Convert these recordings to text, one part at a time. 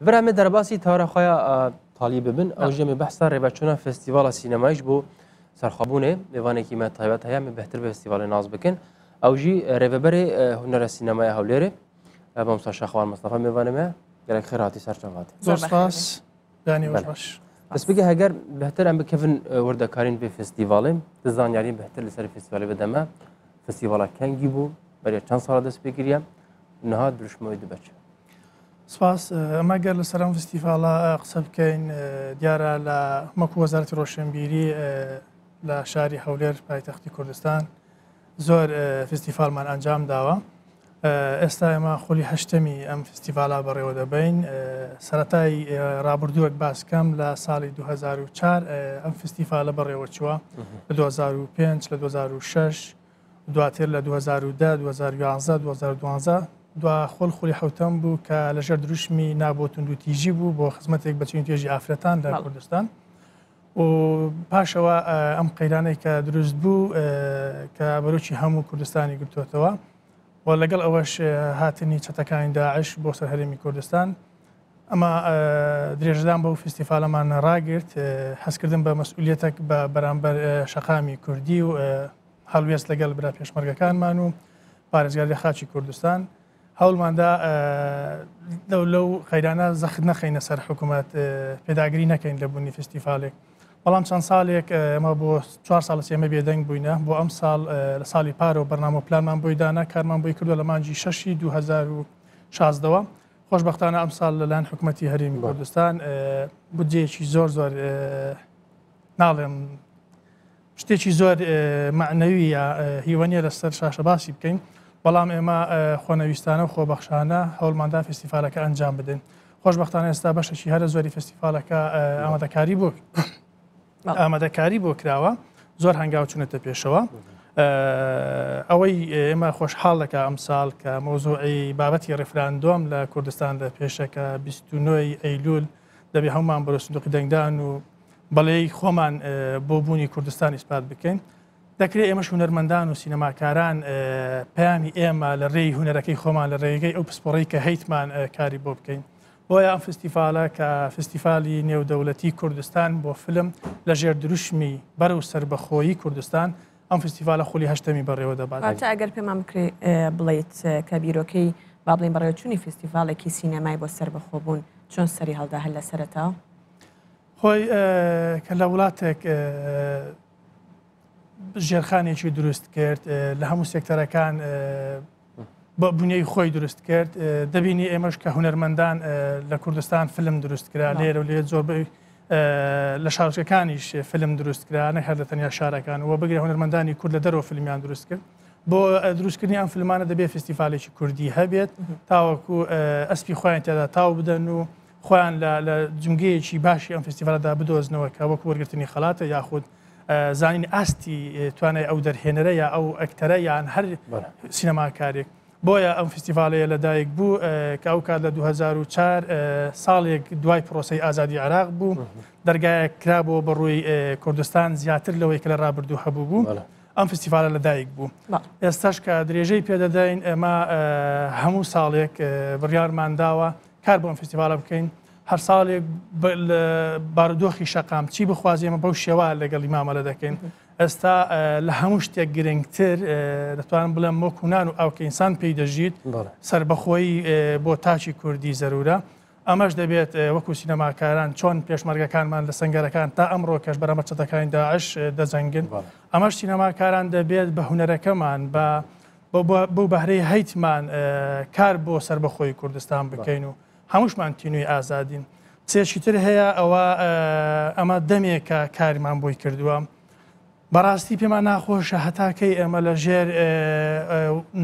برامه درباسی تارا خوایا طالب بن او جمع بحث ربا فستیوال سینمایش بو سرخابونه میوانه کی ما طایبت هیا می بهتر به فستیوال ناز بکن او جی هنر سینمای هولیره ابو مصطفی شخوان مصطفی میوانه گرک خیراتی دوست دوستاس دانی وش بس بگه هگر بهتر ام بکفن وردکارین کارین به فستیواله دزان یارین بهتر لسر فستیوال بدم فستیوال کنگی بو برای چند سال دست بگیریم نهاد بروش موید بچه سپاس ئەمە گەر لەسەر ئەم فستیفاڵە قسە بکەین دیارە لە مەکو وەزارەتی ڕۆشنبیری لە شاری هەولێر پایتەختی کوردستان زۆر فستیفالمان ئەنجام داوە ئێستا ئێمە خولی هەشتمی ئەم فستیڤالا بەڕێوە دەبین سەتای رابرردووەک باسکەم لە ساڵی 2004 ئەم فستیفالە بەڕێوە چووە لە 2005 لە 2006 دواتر لە 2010 2011 2012 دواخۆل خولی حوتەم بوو کە لەژەر دروشمی نابۆتون دو تیژی بوو بۆ خزمەتێک بەچین توێژی ئافرەتان لە کوردستان و پاشەوە ئەم قەیرانەی کە دروست بوو کە بەرۆکی هەموو کوردستانی گرتوتەوە و لەگەڵ ئەوەش هاتنی چەتەکانی داعش بۆ سەر هەرێمی کوردستان ئەمە درێژدان بەو فستیفالەمان ڕاگرت حەزکردن بە مەسئولەتێک بە بەرامبەر شەقامی کوردی و هەڵوێست لەگەڵ برا پێشمەرگەکانمان و پارێزگاری خاچی کوردستان هەوڵماندا لەو لەو خەیرانە زەخت نەخینە سەر حکوومەت پێداگری نەکەین لە بوونی فستیفالێک بەڵام چەند ساڵێک ئەمە بۆ چوار ساڵ سێمە بێدەنگ بووینە بۆ ئەم ساڵ لە ساڵی پارە و بەرنامە پلانمان بۆیدانە کارمان بۆی کردووە لە مانجی 6 2016ەوە خۆشببختانە ئەم ساڵ لەلایەن حکوومەتتی هەرمی کوردستان بودجەیەکی زۆر زۆر ناڵێم شتێکی زۆر معنەوی یا هیوانە لەسەر شاشە باسی بکەین. بەڵام ئێمە خۆنەویستانە و خۆبەخشانە هەوڵماندا فستیفالەکە ئەنجام بدن خۆشببختانە ئێستا بەشەشی هەرە زۆری فستیفالەکە ئامادەکاری بوو ئامادەکاری بۆ کراوە زۆر هەنگاو چونەتە پێشەوە ئەوەی ئێمە خۆشحاڵەکە ئەمساڵ کە مۆزوعی بابەتی ڕفراندۆم لە کوردستان لە پێشەکە 29 ئەیلول دەبێ هەمومان بەرە سندوقی دەنگدان و بەڵێ خۆمان بۆ بوونی کوردستان ئیسپات بکەین دەکرێت ئێمەش هوەرمەندان و سینەماکاران پامی ئێمە لە ڕێی هوەرەکەی خۆمان لە ڕێگەی ئەو پسپۆڕی کە هەیتمان کاری بۆ بکەین بۆیە ئەم فستیفالە کە فستیفالی نێودەوڵەتی کوردستان بۆ فلم لە ژێر دروشمی بەرە و سربەخۆیی کوردستان ئەم فستیفالە خولی هەشتەمی بەڕێوە دەبات ئەگەر پێمان بکرێت بڵیت کە بیرۆکەی با بڵین بەڕێوەچوونی فستیڤالێکی سینەمای بۆ سربەخۆبوون چۆن سەری هەڵدا هەل لە سەرەتا؟ خۆی کە لە وڵاتێک ژێرخانێکی دروست کرد لە هەموو سێکتەرەکان بە بنیەی خۆی دروست کرد دەبینی ئێمەش کە هوەرمەندان لە کوردستان فلم دروست کرا لێرە و لێ زۆربەی لە شارژەکانیش فلم دروست کرا نە هەر لە تەنیا شارەکان و بگرێ هوەرمەندانی کورد لە دەرەوە فیلمیان دروست کرد بۆ دروستکردنی ئەم فلمانە دەبێت فستیفالێکی کوردی هەبێت تاوەکو ئەسپی خۆیان تێدا تاو بدەن و خۆیان لە جنگەیەکی باشی ئەم فستیڤالدا بدۆزنەوە کە وەکو وەرگرتنی خەڵاتە یاخود زانین ئاستی توانای ئەو دەرهێنەرە یا ئەو ئەکتەرە یان هەر سینەماکارێک بۆیە ئەم فستیڤالەیە لەدایک بوو کە ئەو کات لە 2004 ساڵێک دوای پرۆسی ئازادی عراق بوو دەرگایە کرابەوە بەڕووی کوردستان زیاتر لەوەی کە لە ڕابردوو هەبوو بوو. ئەم فستیڤالە لەدایک بوو ئێستاش کە درێژەی پێدەداین ئێمە هەموو ساڵێک بڕیارمانداوە کار بۆ ئەم فستیڤالە بکەین هەر ساڵێک بارودۆخی شەقام چی بخوازیێمە بەو شێوە لەگەڵی مامەلە دەکەین ئێستا لە هەموو شتێک گرنگتر دەتوانم بڵێم مۆکوونان و ئاوکەئسان پێی دەژیت سربەخۆی بۆ تاچی کوردی زەرورە ئەمەش دەبێت وەکو سینەماکاران چۆن پێشمەرگەکانمان لە سنگەرەکان تا ئەمڕۆ کەش بەرەمە چەتەکانی داعش دەزەنگن ئەمەش سینەماکاران دەبێت بە هوەرەکەمان بە بۆ بەهرەی هەیتمان کار بۆ سربەخۆی کوردستان بکەین و هەمووشمان تینوی ئازادین چێشیتر هەیە ئەوە ئەمە دەمێکە کاریمان بۆی کردووە بەڕاستی پێمان ناخۆشە هەتاکەی ئەمە لە ژێر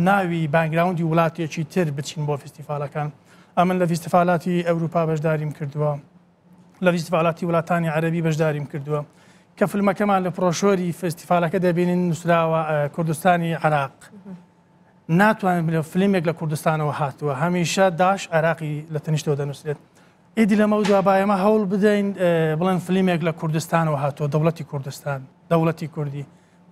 ناوی بانگراوندی وڵاتێکی تر بچین بۆ فستیفالەکان ئەمن لە فیسستفاالاتی ئەوروپا بەشداریم کردووە لە فیسستفاالاتی وڵاتانی عەربی بەشداریم کردووە کە فلمەکەمان لە پرۆشۆری فستیفالەکە دەبینین نووسراوە کوردستانی عراق. ناتوانین فلمێک لە کوردستانەوە هاتووە هەمیشە داش عراقی لە تەنیشتەوە دەنووسێت ئیدی لەمە دو باەمە هەوڵ بدەین بڵێن فلمێک لە کوردستانەوە هاتووە دەوڵەتی کوردستان دەوڵەتی کوردی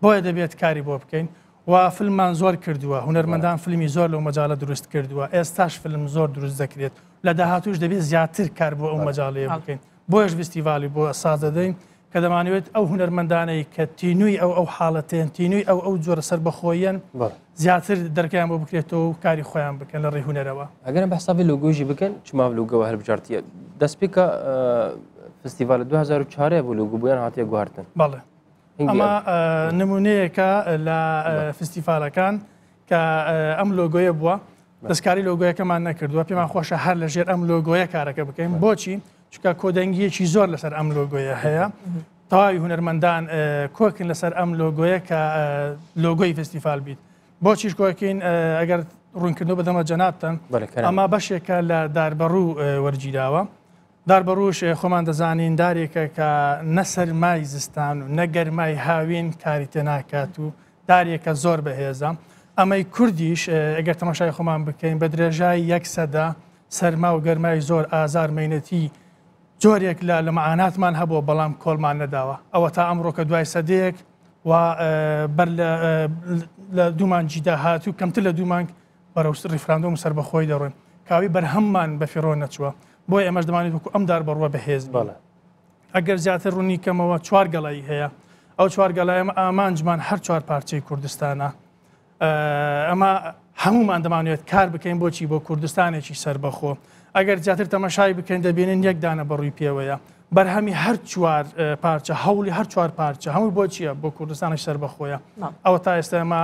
بۆیە دەبێت کاری بۆ بکەین و فلمان زۆر کردووە هوەرمەندان فلمی زۆر لەو مەجاالە دروست کردووە ئێستاش فلم زۆر دروست دەکرێت لە داهاتوش دەبێت زیاتر کار بۆ ئەو مەجاالەیە بکەین بۆیش فستیڤالی بۆ ساز دەدەین کە دەمانوێت ئەو هوەرمەندانەی کە تینووی ئەو ئەو حاڵەتێن تینووی ئەو ئەو جۆرە سەر بەخۆیان زیاتر دەرکیان بۆ بکرێتەوە و کاری خۆیان بکەن لە ڕێ هوەرەوە ئەگەر بەحساوی لوگۆژی بکەن چما لوگەوە هەر بجارتیە دەستپێکە فستیڤال 2004 بۆ لوگو بۆیان هاتیە گواردن بەڵێ ئەمە نمونەیەکە لە فستیفالەکان کە ئەم لۆگۆیە بووە دەستکاری لۆگویەکەمان نەکردووە پێمان خۆشە هەر لەژێر ئەم لۆگۆیە کارەکە بکەین بۆچی؟ چکە کۆدەنگیەکی زۆر لەسەر ئەم لۆگۆیە هەیە تاوای هوەرمەندان کۆکن لەسەر ئەم لۆگۆیە کە لۆگۆی فستیفال بیت بۆچیش کۆکەین ئەگەر ڕوونکردن بەدەمە جەناتتم ئەما بەشێکە لە داربەڕوو وەرگیراوە داربەڕوش خۆمان دەزانین دارێکە کە نەسەر مای زستان و نەگەرمای هاوین کاری تێناکات و دارێکە زۆر بەهێزە ئەمەی کوردیش ئەگەر تەماشای خۆمان بکەین بە درێژای یەکسەدا سەرما و گەرمای زۆر ئازار مینەتی جۆرێک لە لە معاناتمان هەبووە بەڵام کۆلمان نەداوە ئەوە تا ئەمڕۆ کە دوای سەدەیەک و بەر لە دوومانجیدا هاتوو کەمتر لە دوومانگ بەرەوس ریفراندۆم سەر بەخۆی دەڕۆین کاوی بەرهەممان بە فیرۆ نەچووە بۆی ئەمەش دەمانێت وەکو ئەمدار بڕوە بەهێز بەڵە ئەگەر زیاتر ڕوونی کەمەوە چوار گەڵایی هەیە ئەو چوار گەڵایم ئامانجمان هەر چوار پارچەی کوردستانە ئەمە هەمومان دەمانوێت کار بکەین بۆچی بۆ کوردستانێکی سربەخۆ ئەگەر زیاتر تەمەشای بکەین دەبێنن یەکدانە بەڕووی پێوەیە بەرهەمی هەر چوار پارچە هەولی هەر چوار پارچە هەمووی بۆ چیە بۆ کوردستانی سربەخۆیە ئەوە تا ئێستا ئەمە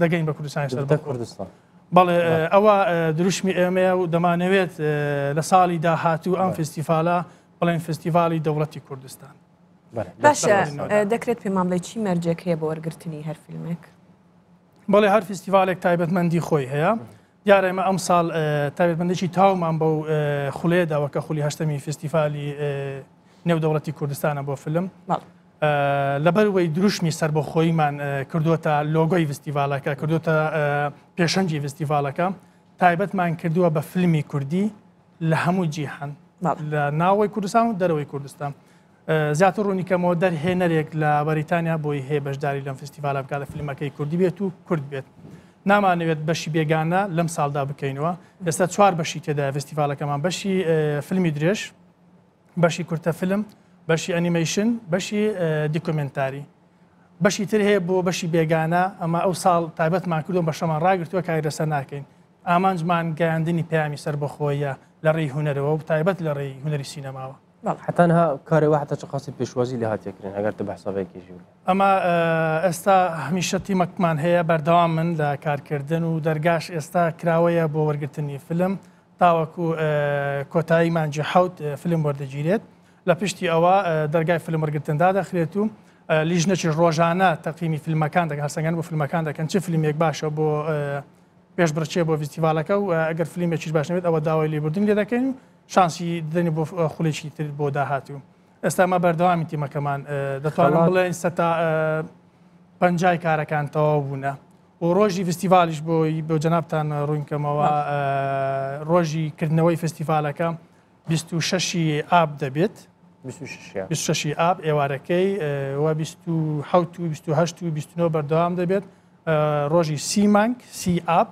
دەگەین بە کوردستانی سربە کوردستان. بەڵێ ئەوە دروشمی ئێمەیە و دەمانەوێت لە ساڵی داهاتوو ئەم فستیفالە بڵێن فستیڤالی دەوڵەتی کوردستان باشە دەکرێت پێمان بڵێ چی مەرجێک هەیە بۆ وەرگرتنی هەر فیلمێک بەڵێ هەر فستیڤالێک تایبەتمەندی خۆی هەیە دیارە ئمە ئەم ساڵ تایبەتمەندێکی تاومان بەو خولێداوە کە خولی هەشتەمی فستیفالی نێودەوڵەتی کوردستانە بۆ فلم لەبەروەی دروشمی سەر بۆ خۆیمان کردوتە لۆگۆی فستیڤالەکە کردوتە پێشەنجی فستیڤالەکە تایبەتمان کردووە بە فلمی کوردی لە هەموو جیهان لە ناوەی کوردستان و دەرەوەی کوردستان. زیاتر ڕوونی کەمەوە دەرهێنەرێک لە بەریتانیا بۆی هەیە بەشداری لەم فستیڤالە بکات لە فیلمەکەی کوردی بێت و کورد بێت نامانەوێت بەشی بێگانە لەم ساڵدا بکەینەوە ئێستا چوار بەشی تێدا فستیڤالەکەمان بەشی فیلمی درێژ بەشی کورتە فلم بەشی ئەنیمەیشن بەشی دیکۆمنتاری بەشی تر هەیە بۆ بەشی بێگانە ئەمە ئەو ساڵ تایبەتمان کردو بەشەمان ڕاگرتووە کارەسە ناکەین ئامانجمان گەیاندنی پامی سەر بەخۆیە لە ڕێی هوەرەوە و تایبەت لە ڕێی هوەری سینەماوە حتانها کارێ وحتە چ خاصی پێشوازی لە هاتیەکردن ئەگەر تە بەحسابێکی ژوور. ئەمە ئێستا هەمیشەتی مەکمان هەیە بەردەوام من لە کارکردن و دەرگاش ئێستا کراوەیە بۆ وەرگتنی فلم تاوەکو کۆتایی مانجی حوت فلم وەردەگیرێت لە پشتی ئەوە دەرگای فلم وەرگتندا دەخرێت و لیژنەی ڕۆژانە تەقیمی فیلمەکان دەکە هەرسەنگەن بۆ فیلمەکان دەکەن چه فیلمێک باشە بۆ پێش بڕچێ بۆ فستیڤالەکە و ئەگەر فیلمێکی باشنێت ئەوە داوای لێبوردن لێ دەکەین شانسی دنی بۆ خولێکی تر بۆ داهاتوو ئێستا مە بەردەوامی تیمەکەمان دەتوانم بڵێ سەتا پنجای کارەکان تەواو بوونە و ڕۆژی فستیڤالیش بۆی بۆ جەنابان ڕوونکەمەوە ڕۆژی کردنەوەی فستیڤالەکە 26 ئاب دەبێت 26 ئاب ئێوارەکەی و 29 بەردەوام دەبێت ڕۆژی سیمانک سی ئاب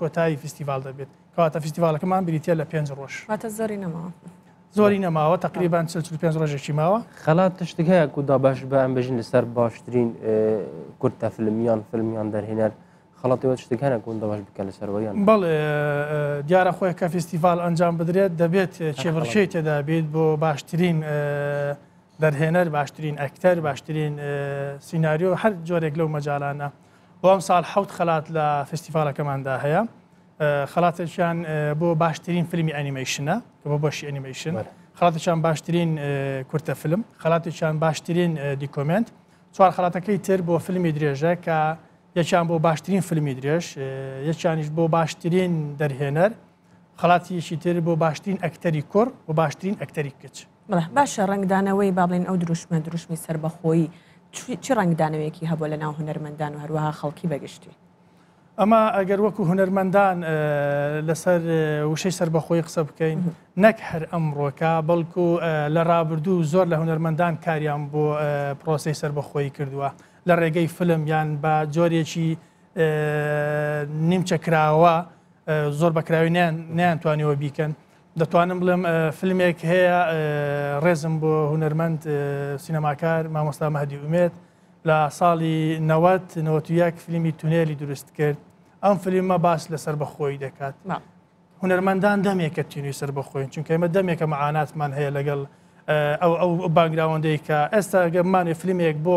کۆتایی فستیڤال دەبێت كاتا فيستيفال كمان بريتيا لا بيانز روش ما تزورينا ما زورينا ما تقريبا سلسلة آه. بيانز روش شي ما خلات تشتك هيا كودا باش با ام بجن سر باشترين في اه، الميان فيلميان فيلميان دار هنال خلاتي وقت تشتك هنا كون دواش بكل سر ويان بل اه، اه، ديار اخويا كفيستيفال انجام بدريت دبيت تشيفرشيت دبيت بو باشترين اه در هنر باشترین اکتر باشترین سیناریو هر جور اگلو مجالانه و امسال حوت خلات لفستیفال کمانده هیم خڵاتێکیان بۆ باشترین فیلمی ئەنیمەیشنە کە بۆ بەشی ئەنیمەیشن خڵاتێکیان باشترین کورتە فلم خڵاتێکیان باشترین دیکۆمنت چوار خڵاتەکەی تر بۆ فیلمی درێژە کە یەکیان بۆ باشترین فیلمی درێژ یەکیانیش بۆ باشترین دەرهێنەر خڵاتیشی تر بۆ باشترین ئەکتەری کوڕ و باشترین ئەکتەری کچ باشە ڕنگدانەوەی بابلین ئەو دروشمە دروشمی سربەخۆی چی ڕنگدانەوەیەکی هەبوو لە ناو هوەرمەندان و هەروەها خەڵکی بەگشتی ئەمە ئەگەر وەکو هوەرمەندان لەسەر وشەی سربەخۆی قسە بکەین نەک هەر ئەمڕۆکە بەڵکو لە ڕابردوو زۆر لە هوەرمەندان کاریان بۆ پرۆسی سربەخۆی کردووە لە ڕێگەی فلم یان بە جۆرێکی نیمچەکراوە زۆر بەکراوی نیانتوانیەوە بیکەن دەتوانم بڵێم فلمێک هەیە ڕێزم بۆ هوەرمەند سینەماکار مامۆستا مەهدی ومێت لە ساڵی 90 91 فیلمی تونێلی دروست کرد ئەم فلیمە باس لەسەر بەخۆی دەکات هوەرمەندان دەمێکە تینی سەر بخۆین چونکە ئمە دەمێکە مەعاناتمان هەیە لەگەڵ ئەو ئەو بانگراوەندەیکە ئێستا گەمانی فلیمێک بۆ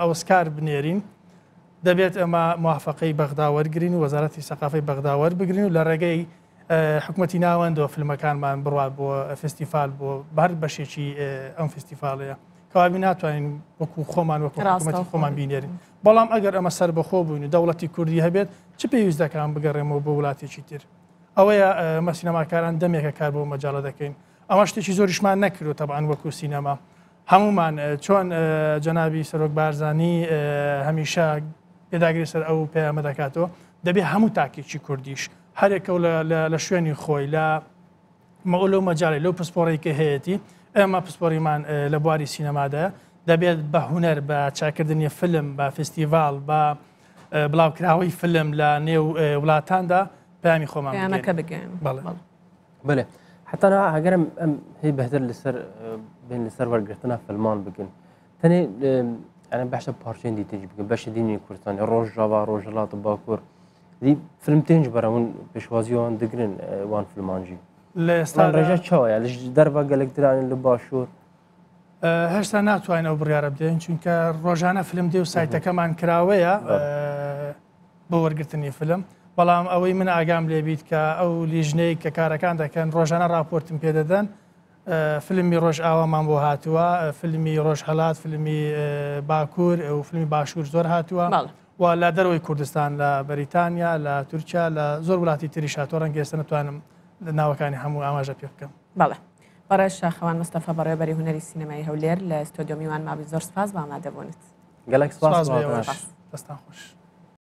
ئەوسکار بنێرین دەبێت ئەمە موافقی بەغداوەرگین و وەزارەتی سەقافی بەغداوەەر بگرین و لە ڕێگەی حکوومەتی ناوەندەوە فلمەکانمان بڕات بۆ فستیفال بۆ بەر بەشێکی ئەم فستیفاڵەیە کەوابی ناتوانین وەکو خۆمان وەکومەتی خۆمان بینێرین بەڵام ئەگەر ئەمە سەر بەخۆ بووین و دەوڵەتی کوردی هەبێت چ پێویست دەکەم بگەڕێمەوە بۆ وڵاتێکی تر ئەوەیە مەسینەماکاران دەمێکە کار بۆ مەجاڵە دەکەین ئەمە شتێکی زۆریشمان نەکرد تەبان وەکو سینەما هەمومان چۆن جەناوی سەرۆک بارزانانی هەمیشە پێداگری سەر ئەو پێمە دەکاتەوە دەبێت هەموو تاکێکی کوردیش هەرێکە لە شوێنی خۆی لە مولو مجاري لو بسبوري كهيتي اما بسبوري مان لبواري سينما دا دبيت بهنر با دنيا فيلم با فيستيفال با بلاو كراوي فيلم لا نيو ولاتان دا بامي خوما انا كبكين بله بله حتى انا اگر ام هي بهدر لسر بين السيرفر قرتنا في المان بكن ثاني انا بحش بارشين دي تجي بكين باش ديني كورتان روج جابا روج لاط باكور دي فيلم تنج برا من بشوازيون دغرين وان فيلمانجي لە ئێستا ڕێژە چاوەیە لەش دەربە گەلکترانن لە باشوور هەشتا ناتوانینەوە بڕیاە بدەین چونکە ڕۆژانە فلم دێ و سایتەکەمان کراوەیە بۆ وەرگرتنی فلم بەڵام ئەوەی من ئاگام لێبییت کە ئەو لیژنەی کە کارەکان دەکەن ڕۆژانە راپۆرتم پێدەدەن فلمی ڕۆژ ئاوامان بۆ هاتووە فلمی ڕۆژ هەڵات فلمی باکوور و فلمی باشوور زۆر هاتووە و لە دەرەوەی کوردستان لە بەریتانیا لە تورکیا لە زۆر وڵاتی تریشاتۆ ڕەنگەێستە نتوانم ناوەکانی هەموو ئاماژە پێ بکەم بەڵێ بەڕێش خەوان مستەفا بەڕێبەری هوەری سینەمای هەولێر لە ستۆدیۆمیوان مابی زۆر سپاس بامادەبوونت گەلک سپاس دەستان خۆش